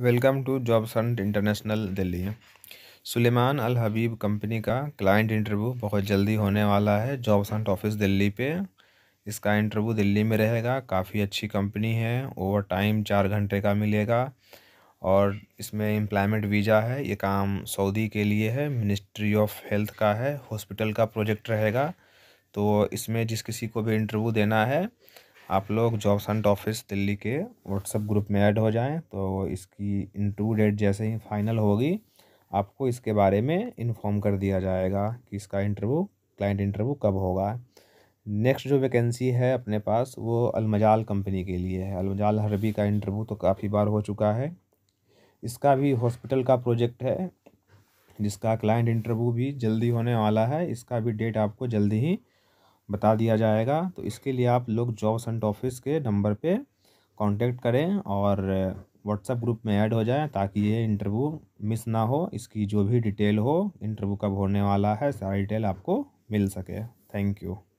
welcome to job cent international Delhi Sulaiman Al Habib company का client interview बहुत जल्दी होने वाला है जॉब सेंट ऑफिस दिल्ली पे इसका इंटरव्यू दिल्ली में रहेगा काफ़ी अच्छी कंपनी है ओवर टाइम चार घंटे का मिलेगा और इसमें एम्प्लॉयमेंट वीज़ा है ये काम सऊदी के लिए है मिनिस्ट्री ऑफ हेल्थ का है हॉस्पिटल का प्रोजेक्ट रहेगा तो इसमें जिस किसी को भी इंटरव्यू देना है आप लोग जॉब सेंट ऑफिस दिल्ली के व्हाट्सएप ग्रुप में ऐड हो जाएं तो इसकी इंटरव्यू डेट जैसे ही फाइनल होगी आपको इसके बारे में इन्फॉर्म कर दिया जाएगा कि इसका इंटरव्यू क्लाइंट इंटरव्यू कब होगा नेक्स्ट जो वैकेंसी है अपने पास वो अलमजाल कंपनी के लिए है अलमजाल हरबी का इंटरव्यू तो काफ़ी बार हो चुका है इसका भी हॉस्पिटल का प्रोजेक्ट है जिसका क्लाइंट इंटरव्यू भी जल्दी होने वाला है इसका भी डेट आपको जल्दी ही बता दिया जाएगा तो इसके लिए आप लोग जॉब सेंट ऑफिस के नंबर पे कांटेक्ट करें और व्हाट्सएप ग्रुप में ऐड हो जाएं ताकि ये इंटरव्यू मिस ना हो इसकी जो भी डिटेल हो इंटरव्यू कब होने वाला है सारी डिटेल आपको मिल सके थैंक यू